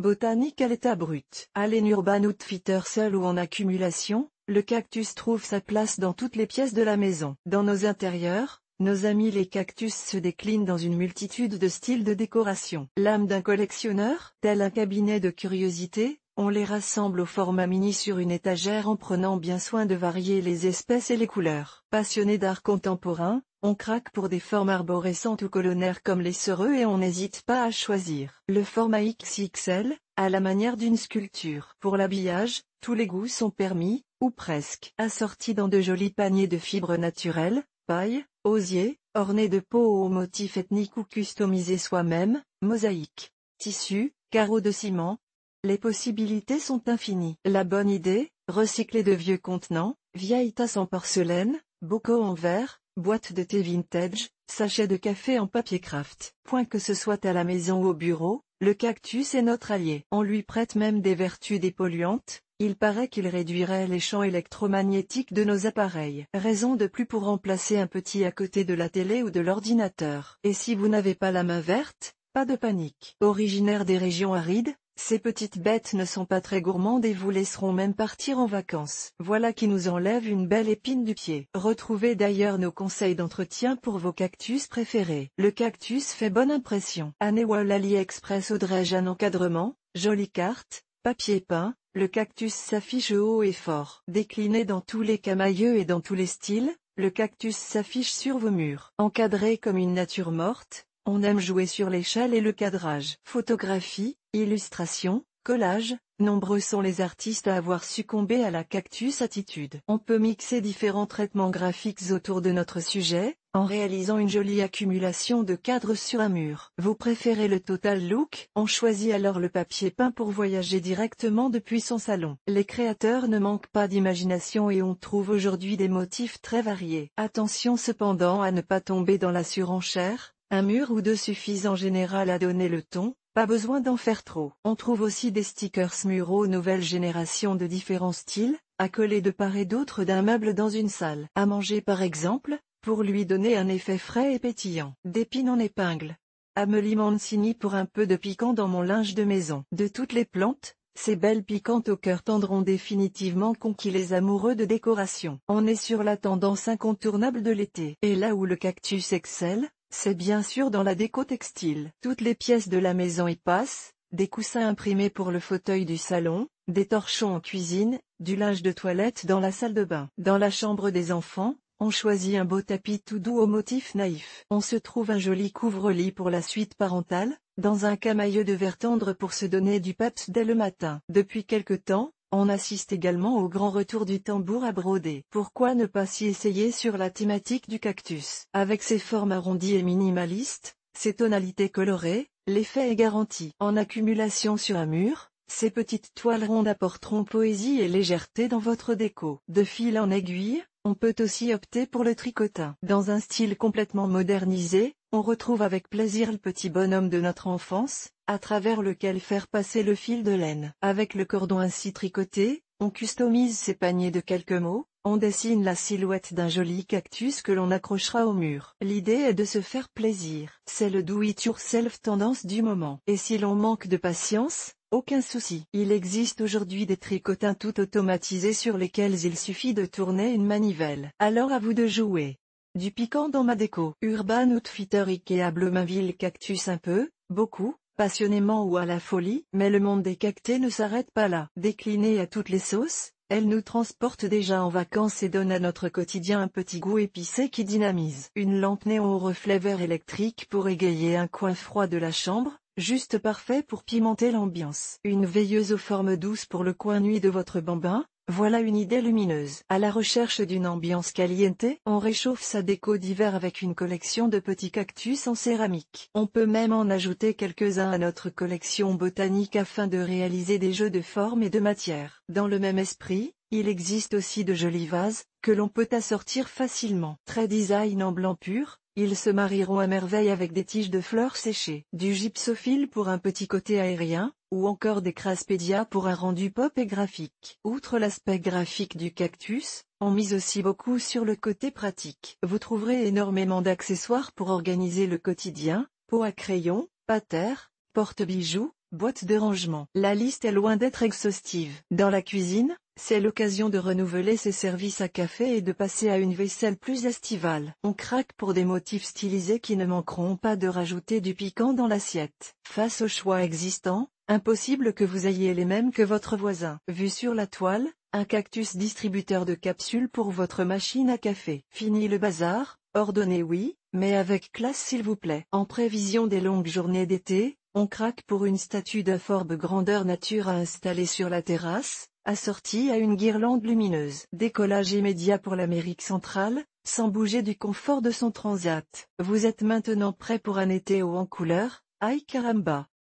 Botanique à l'état brut. Allen urban outfitter seul ou en accumulation, le cactus trouve sa place dans toutes les pièces de la maison. Dans nos intérieurs, nos amis les cactus se déclinent dans une multitude de styles de décoration. L'âme d'un collectionneur, tel un cabinet de curiosité, on les rassemble au format mini sur une étagère en prenant bien soin de varier les espèces et les couleurs. Passionné d'art contemporain, on craque pour des formes arborescentes ou colonnaires comme les sereux et on n'hésite pas à choisir. Le format XXL, à la manière d'une sculpture. Pour l'habillage, tous les goûts sont permis, ou presque. Assortis dans de jolis paniers de fibres naturelles, paille, osier, ornés de peau aux motifs ethniques ou customisés soi-même, mosaïques, tissus, carreaux de ciment. Les possibilités sont infinies. La bonne idée, recycler de vieux contenants, vieilles tasses en porcelaine, bocaux en verre, boîte de thé vintage, sachet de café en papier craft. Point que ce soit à la maison ou au bureau, le cactus est notre allié. On lui prête même des vertus dépolluantes, il paraît qu'il réduirait les champs électromagnétiques de nos appareils. Raison de plus pour remplacer un petit à côté de la télé ou de l'ordinateur. Et si vous n'avez pas la main verte, pas de panique. Originaire des régions arides, ces petites bêtes ne sont pas très gourmandes et vous laisseront même partir en vacances. Voilà qui nous enlève une belle épine du pied. Retrouvez d'ailleurs nos conseils d'entretien pour vos cactus préférés. Le cactus fait bonne impression. express AliExpress Audrey un encadrement, jolie carte, papier peint, le cactus s'affiche haut et fort. Décliné dans tous les camailleux et dans tous les styles, le cactus s'affiche sur vos murs. Encadré comme une nature morte, on aime jouer sur l'échelle et le cadrage. Photographie, illustration, collage, nombreux sont les artistes à avoir succombé à la cactus attitude. On peut mixer différents traitements graphiques autour de notre sujet, en réalisant une jolie accumulation de cadres sur un mur. Vous préférez le total look On choisit alors le papier peint pour voyager directement depuis son salon. Les créateurs ne manquent pas d'imagination et on trouve aujourd'hui des motifs très variés. Attention cependant à ne pas tomber dans la surenchère, un mur ou deux suffisent en général à donner le ton, pas besoin d'en faire trop. On trouve aussi des stickers muraux nouvelle génération de différents styles, à coller de part et d'autre d'un meuble dans une salle. À manger par exemple, pour lui donner un effet frais et pétillant. D'épines en épingle. Amélie Mancini pour un peu de piquant dans mon linge de maison. De toutes les plantes, ces belles piquantes au cœur tendront définitivement conquis les amoureux de décoration. On est sur la tendance incontournable de l'été. Et là où le cactus excelle, c'est bien sûr dans la déco textile. Toutes les pièces de la maison y passent, des coussins imprimés pour le fauteuil du salon, des torchons en cuisine, du linge de toilette dans la salle de bain. Dans la chambre des enfants, on choisit un beau tapis tout doux au motif naïf. On se trouve un joli couvre-lit pour la suite parentale, dans un camailleux de verre tendre pour se donner du peps dès le matin. Depuis quelque temps, on assiste également au grand retour du tambour à broder. Pourquoi ne pas s'y essayer sur la thématique du cactus Avec ses formes arrondies et minimalistes, ses tonalités colorées, l'effet est garanti. En accumulation sur un mur, ces petites toiles rondes apporteront poésie et légèreté dans votre déco. De fil en aiguille, on peut aussi opter pour le tricotin. Dans un style complètement modernisé, on retrouve avec plaisir le petit bonhomme de notre enfance, à travers lequel faire passer le fil de laine. Avec le cordon ainsi tricoté, on customise ses paniers de quelques mots, on dessine la silhouette d'un joli cactus que l'on accrochera au mur. L'idée est de se faire plaisir. C'est le do it yourself tendance du moment. Et si l'on manque de patience, aucun souci. Il existe aujourd'hui des tricotins tout automatisés sur lesquels il suffit de tourner une manivelle. Alors à vous de jouer. Du piquant dans ma déco. Urban Outfitter Ikea Bleu Cactus un peu, beaucoup, passionnément ou à la folie, mais le monde des cactés ne s'arrête pas là. Déclinée à toutes les sauces, elle nous transporte déjà en vacances et donne à notre quotidien un petit goût épicé qui dynamise. Une lampe néon au reflet vert électrique pour égayer un coin froid de la chambre, juste parfait pour pimenter l'ambiance. Une veilleuse aux formes douces pour le coin nuit de votre bambin, voilà une idée lumineuse. À la recherche d'une ambiance caliente, on réchauffe sa déco d'hiver avec une collection de petits cactus en céramique. On peut même en ajouter quelques-uns à notre collection botanique afin de réaliser des jeux de forme et de matière. Dans le même esprit, il existe aussi de jolis vases, que l'on peut assortir facilement. Très design en blanc pur, ils se marieront à merveille avec des tiges de fleurs séchées. Du gypsophile pour un petit côté aérien, ou encore des Craspedia pour un rendu pop et graphique. Outre l'aspect graphique du cactus, on mise aussi beaucoup sur le côté pratique. Vous trouverez énormément d'accessoires pour organiser le quotidien, pots à crayon, pater, porte-bijoux, boîte de rangement. La liste est loin d'être exhaustive. Dans la cuisine, c'est l'occasion de renouveler ses services à café et de passer à une vaisselle plus estivale. On craque pour des motifs stylisés qui ne manqueront pas de rajouter du piquant dans l'assiette. Face aux choix existants, Impossible que vous ayez les mêmes que votre voisin. Vu sur la toile, un cactus distributeur de capsules pour votre machine à café. Fini le bazar, ordonnez oui, mais avec classe s'il vous plaît. En prévision des longues journées d'été, on craque pour une statue forbe grandeur nature à installer sur la terrasse, assortie à une guirlande lumineuse. Décollage immédiat pour l'Amérique centrale, sans bouger du confort de son transat. Vous êtes maintenant prêt pour un été haut en couleur Aïe caramba